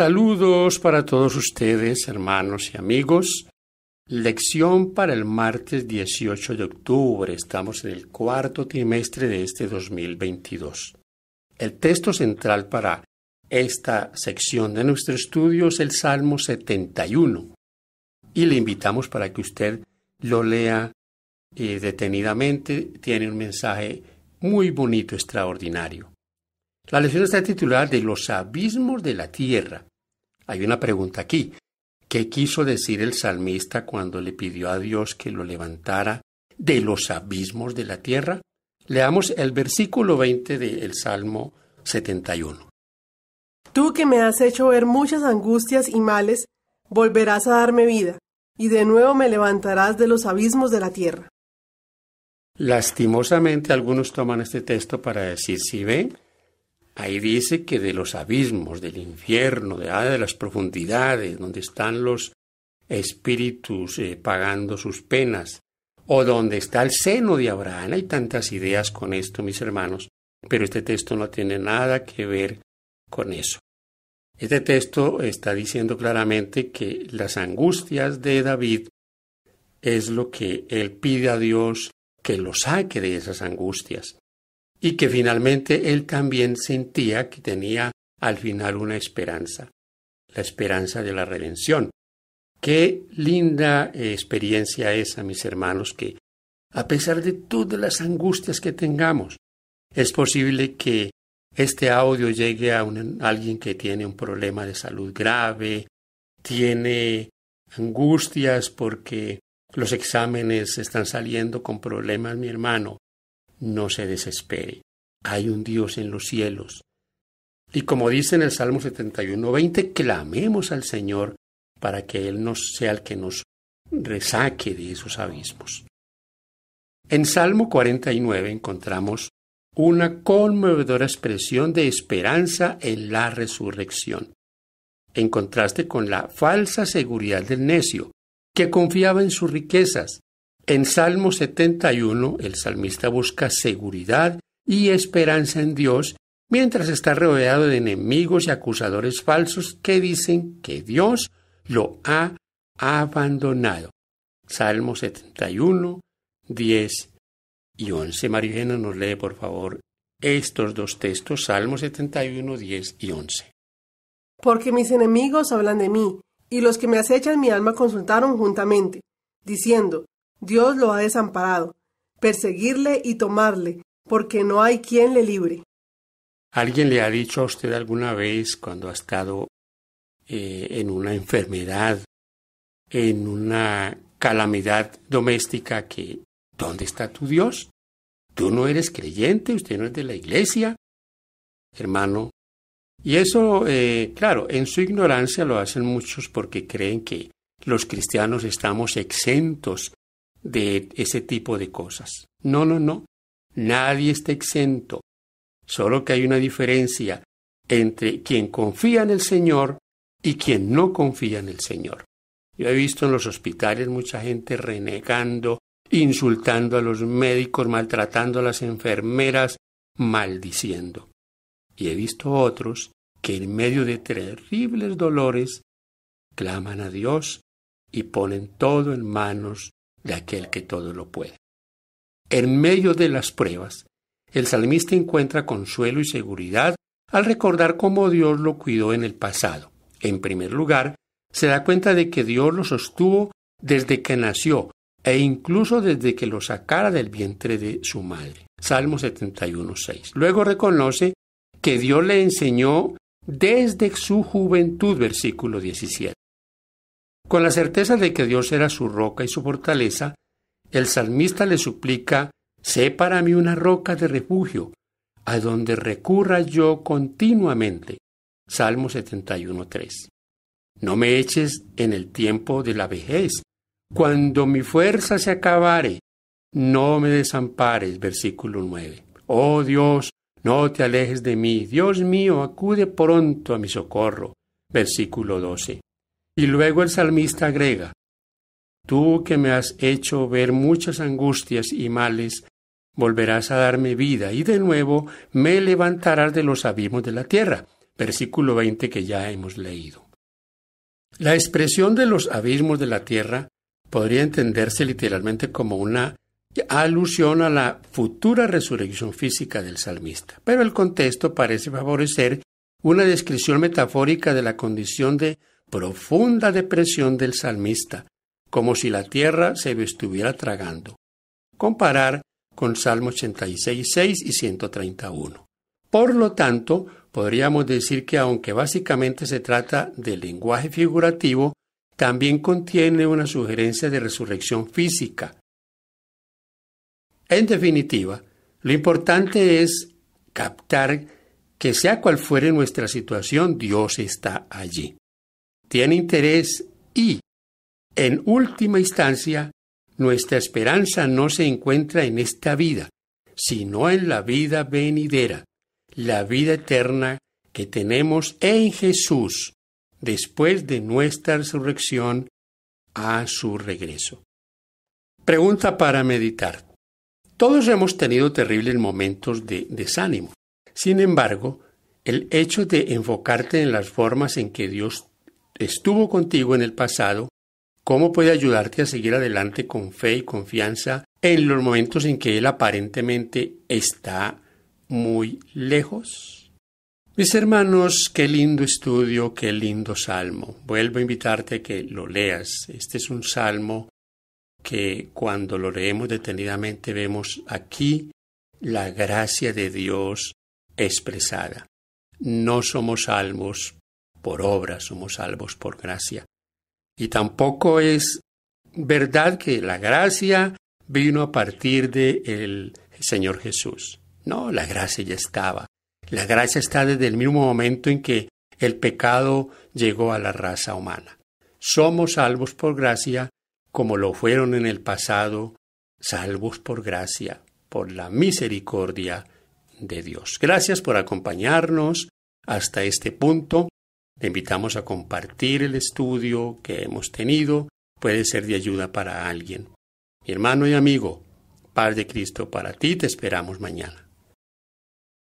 Saludos para todos ustedes, hermanos y amigos. Lección para el martes 18 de octubre. Estamos en el cuarto trimestre de este 2022. El texto central para esta sección de nuestro estudio es el Salmo 71. Y le invitamos para que usted lo lea eh, detenidamente. Tiene un mensaje muy bonito, extraordinario. La lección está titulada De los abismos de la tierra hay una pregunta aquí. ¿Qué quiso decir el salmista cuando le pidió a Dios que lo levantara de los abismos de la tierra? Leamos el versículo 20 del Salmo 71. Tú que me has hecho ver muchas angustias y males, volverás a darme vida, y de nuevo me levantarás de los abismos de la tierra. Lastimosamente algunos toman este texto para decir, si ven, Ahí dice que de los abismos, del infierno, de, ah, de las profundidades, donde están los espíritus eh, pagando sus penas, o donde está el seno de Abraham. Hay tantas ideas con esto, mis hermanos, pero este texto no tiene nada que ver con eso. Este texto está diciendo claramente que las angustias de David es lo que él pide a Dios que lo saque de esas angustias y que finalmente él también sentía que tenía al final una esperanza, la esperanza de la redención. Qué linda eh, experiencia esa, mis hermanos, que a pesar de todas las angustias que tengamos, es posible que este audio llegue a, a alguien que tiene un problema de salud grave, tiene angustias porque los exámenes están saliendo con problemas, mi hermano, no se desespere. Hay un Dios en los cielos. Y como dice en el Salmo 71.20, clamemos al Señor para que Él nos sea el que nos resaque de esos abismos. En Salmo 49 encontramos una conmovedora expresión de esperanza en la resurrección, en contraste con la falsa seguridad del necio, que confiaba en sus riquezas en Salmo 71, el salmista busca seguridad y esperanza en Dios mientras está rodeado de enemigos y acusadores falsos que dicen que Dios lo ha abandonado. Salmo 71, 10 y 11. María nos lee, por favor, estos dos textos, Salmo 71, 10 y 11. Porque mis enemigos hablan de mí, y los que me acechan mi alma consultaron juntamente, diciendo, Dios lo ha desamparado. Perseguirle y tomarle, porque no hay quien le libre. ¿Alguien le ha dicho a usted alguna vez cuando ha estado eh, en una enfermedad, en una calamidad doméstica, que ¿dónde está tu Dios? Tú no eres creyente, usted no es de la iglesia, hermano. Y eso, eh, claro, en su ignorancia lo hacen muchos porque creen que los cristianos estamos exentos de ese tipo de cosas. No, no, no. Nadie está exento. Solo que hay una diferencia entre quien confía en el Señor y quien no confía en el Señor. Yo he visto en los hospitales mucha gente renegando, insultando a los médicos, maltratando a las enfermeras, maldiciendo. Y he visto otros que en medio de terribles dolores claman a Dios y ponen todo en manos de aquel que todo lo puede. En medio de las pruebas, el salmista encuentra consuelo y seguridad al recordar cómo Dios lo cuidó en el pasado. En primer lugar, se da cuenta de que Dios lo sostuvo desde que nació e incluso desde que lo sacara del vientre de su madre. Salmo 71.6. Luego reconoce que Dios le enseñó desde su juventud, versículo 17. Con la certeza de que Dios era su roca y su fortaleza, el salmista le suplica, sé para mí una roca de refugio, a donde recurra yo continuamente. Salmo 71.3. No me eches en el tiempo de la vejez, cuando mi fuerza se acabare, no me desampares. Versículo 9. Oh Dios, no te alejes de mí. Dios mío, acude pronto a mi socorro. Versículo 12. Y luego el salmista agrega, Tú que me has hecho ver muchas angustias y males, volverás a darme vida y de nuevo me levantarás de los abismos de la tierra. Versículo 20 que ya hemos leído. La expresión de los abismos de la tierra podría entenderse literalmente como una alusión a la futura resurrección física del salmista, pero el contexto parece favorecer una descripción metafórica de la condición de profunda depresión del salmista, como si la tierra se lo estuviera tragando. Comparar con Salmo 86, 6 y 131. Por lo tanto, podríamos decir que aunque básicamente se trata de lenguaje figurativo, también contiene una sugerencia de resurrección física. En definitiva, lo importante es captar que sea cual fuere nuestra situación, Dios está allí tiene interés y, en última instancia, nuestra esperanza no se encuentra en esta vida, sino en la vida venidera, la vida eterna que tenemos en Jesús después de nuestra resurrección a su regreso. Pregunta para meditar. Todos hemos tenido terribles momentos de desánimo. Sin embargo, el hecho de enfocarte en las formas en que Dios estuvo contigo en el pasado, cómo puede ayudarte a seguir adelante con fe y confianza en los momentos en que Él aparentemente está muy lejos. Mis hermanos, qué lindo estudio, qué lindo salmo. Vuelvo a invitarte a que lo leas. Este es un salmo que cuando lo leemos detenidamente vemos aquí la gracia de Dios expresada. No somos salmos por obra somos salvos por gracia. Y tampoco es verdad que la gracia vino a partir de el Señor Jesús. No, la gracia ya estaba. La gracia está desde el mismo momento en que el pecado llegó a la raza humana. Somos salvos por gracia como lo fueron en el pasado, salvos por gracia, por la misericordia de Dios. Gracias por acompañarnos hasta este punto. Te invitamos a compartir el estudio que hemos tenido, puede ser de ayuda para alguien. Mi hermano y amigo, Padre de Cristo para ti, te esperamos mañana.